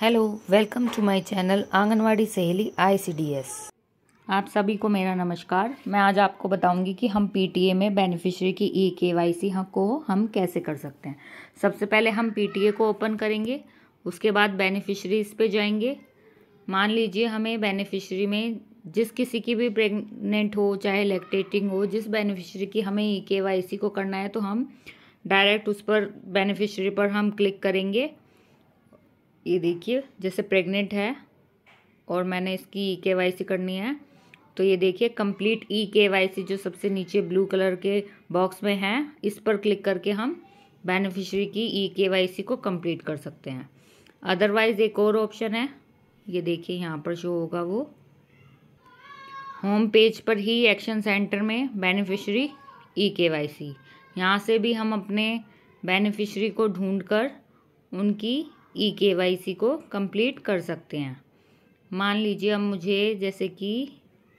hello welcome to my channel Anganwadi Saheli ICDS आप सभी को मेरा नमस्कार मैं आज आपको बताऊंगी कि हम पीटीए में बेनिफिशियरी की ई के वाई सी को हम कैसे कर सकते हैं सबसे पहले हम पीटीए को ओपन करेंगे उसके बाद इस पर जाएंगे मान लीजिए हमें बेनिफिशरी में जिस किसी की भी प्रेगनेंट हो चाहे लेक्टेटिंग हो जिस बेनिफिशरी की हमें ई के वाई सी को करना है तो हम डायरेक्ट उस पर बेनिफिशरी पर हम क्लिक करेंगे ये देखिए जैसे प्रेग्नेंट है और मैंने इसकी ई के वाई सी करनी है तो ये देखिए कंप्लीट ई के वाई सी जो सबसे नीचे ब्लू कलर के बॉक्स में है इस पर क्लिक करके हम बेनिफिशरी की ई के वाई सी को कंप्लीट कर सकते हैं अदरवाइज़ एक और ऑप्शन है ये देखिए यहाँ पर शो होगा वो होम पेज पर ही एक्शन सेंटर में बेनिफिशरी ई के वाई सी यहाँ से भी हम अपने बेनिफिशरी को ढूंढ कर उनकी ई के वाई सी को कंप्लीट कर सकते हैं मान लीजिए अब मुझे जैसे कि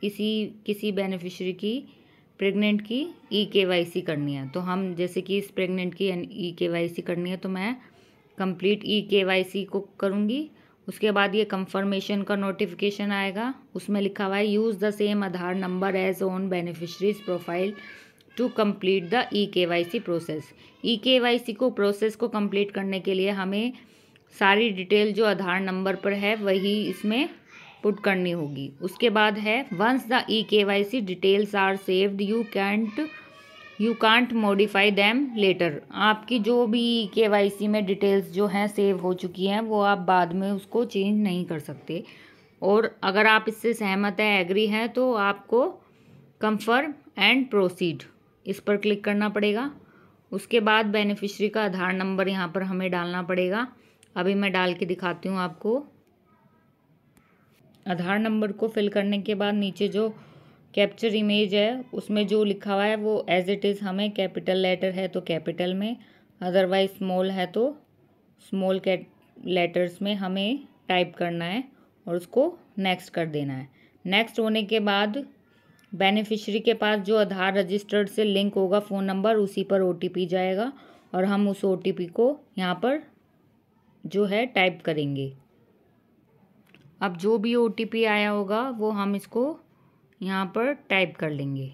किसी किसी बेनिफिशरी की प्रेग्नेंट की ई के वाई सी करनी है तो हम जैसे कि इस प्रेग्नेंट की ई के वाई सी करनी है तो मैं कंप्लीट ई के वाई सी को करूँगी उसके बाद ये कंफर्मेशन का नोटिफिकेशन आएगा उसमें लिखा हुआ है use the same Aadhaar number as on beneficiary's profile to complete the e K Y C process E K Y सी को प्रोसेस को कंप्लीट करने के लिए हमें सारी डिटेल जो आधार नंबर पर है वही इसमें पुट करनी होगी उसके बाद है once the e K Y C details are saved you can't you can't modify them later आपकी जो भी ई के वाई सी में डिटेल्स जो हैं सेव हो चुकी हैं वो आप बाद में उसको चेंज नहीं कर सकते और अगर आप इससे सहमत हैं एग्री हैं तो आपको कंफर्म एंड प्रोसीड इस पर क्लिक करना पड़ेगा उसके बाद बेनिफिशरी का आधार नंबर यहाँ पर हमें डालना पड़ेगा अभी मैं डाल के दिखाती हूँ आपको आधार नंबर को फिल करने के बाद नीचे जो कैप्चर इमेज है उसमें जो लिखा हुआ है वो एज इट इज़ हमें कैपिटल लेटर है तो कैपिटल में अदरवाइज स्मॉल है तो स्मॉल कैट लेटर्स में हमें टाइप करना है और उसको नेक्स्ट कर देना है नेक्स्ट होने के बाद बेनिफिशरी के पास जो आधार रजिस्टर्ड से लिंक होगा फ़ोन नंबर उसी पर ओ जाएगा और हम उस ओ को यहाँ पर जो है टाइप करेंगे अब जो भी ओ आया होगा वो हम इसको यहाँ पर टाइप कर लेंगे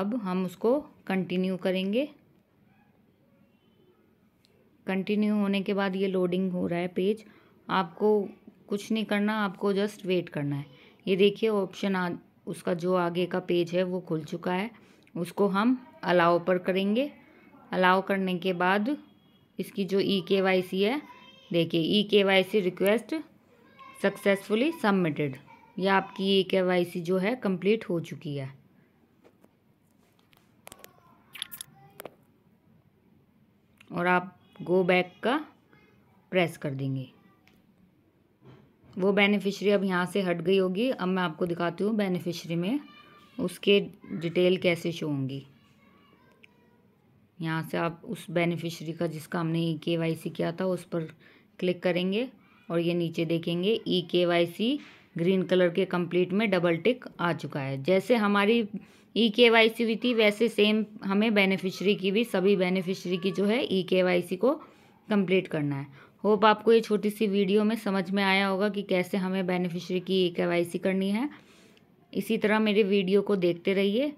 अब हम उसको कंटिन्यू करेंगे कंटिन्यू होने के बाद ये लोडिंग हो रहा है पेज आपको कुछ नहीं करना आपको जस्ट वेट करना है ये देखिए ऑप्शन आ उसका जो आगे का पेज है वो खुल चुका है उसको हम अलाउ पर करेंगे अलाउ करने के बाद इसकी जो ई के वाई सी है देखिए e K Y C request successfully submitted या आपकी ई के वाई सी जो है कंप्लीट हो चुकी है और आप गो बैक का प्रेस कर देंगे वो बेनिफिशरी अब यहाँ से हट गई होगी अब मैं आपको दिखाती हूँ बेनिफिशरी में उसके डिटेल कैसे शो होंगी यहाँ से आप उस बेनिफिशरी का जिसका हमने ई के वाई सी किया था उस पर क्लिक करेंगे और ये नीचे देखेंगे e e K Y C green colour के कंप्लीट में डबल टिक आ चुका है जैसे हमारी ई के वाई सी हुई थी वैसे सेम हमें बेनिफिशरी की भी सभी बेनिफिशरी की जो है ई के वाई सी को कंप्लीट करना है होप आपको ये छोटी सी वीडियो में समझ में आया होगा कि कैसे हमें बेनिफिशरी की ई के वाई सी करनी है इसी तरह मेरे वीडियो को देखते रहिए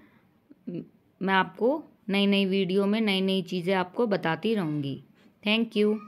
मैं आपको नई नई वीडियो में नई नई चीज़ें आपको बताती रहूँगी थैंक यू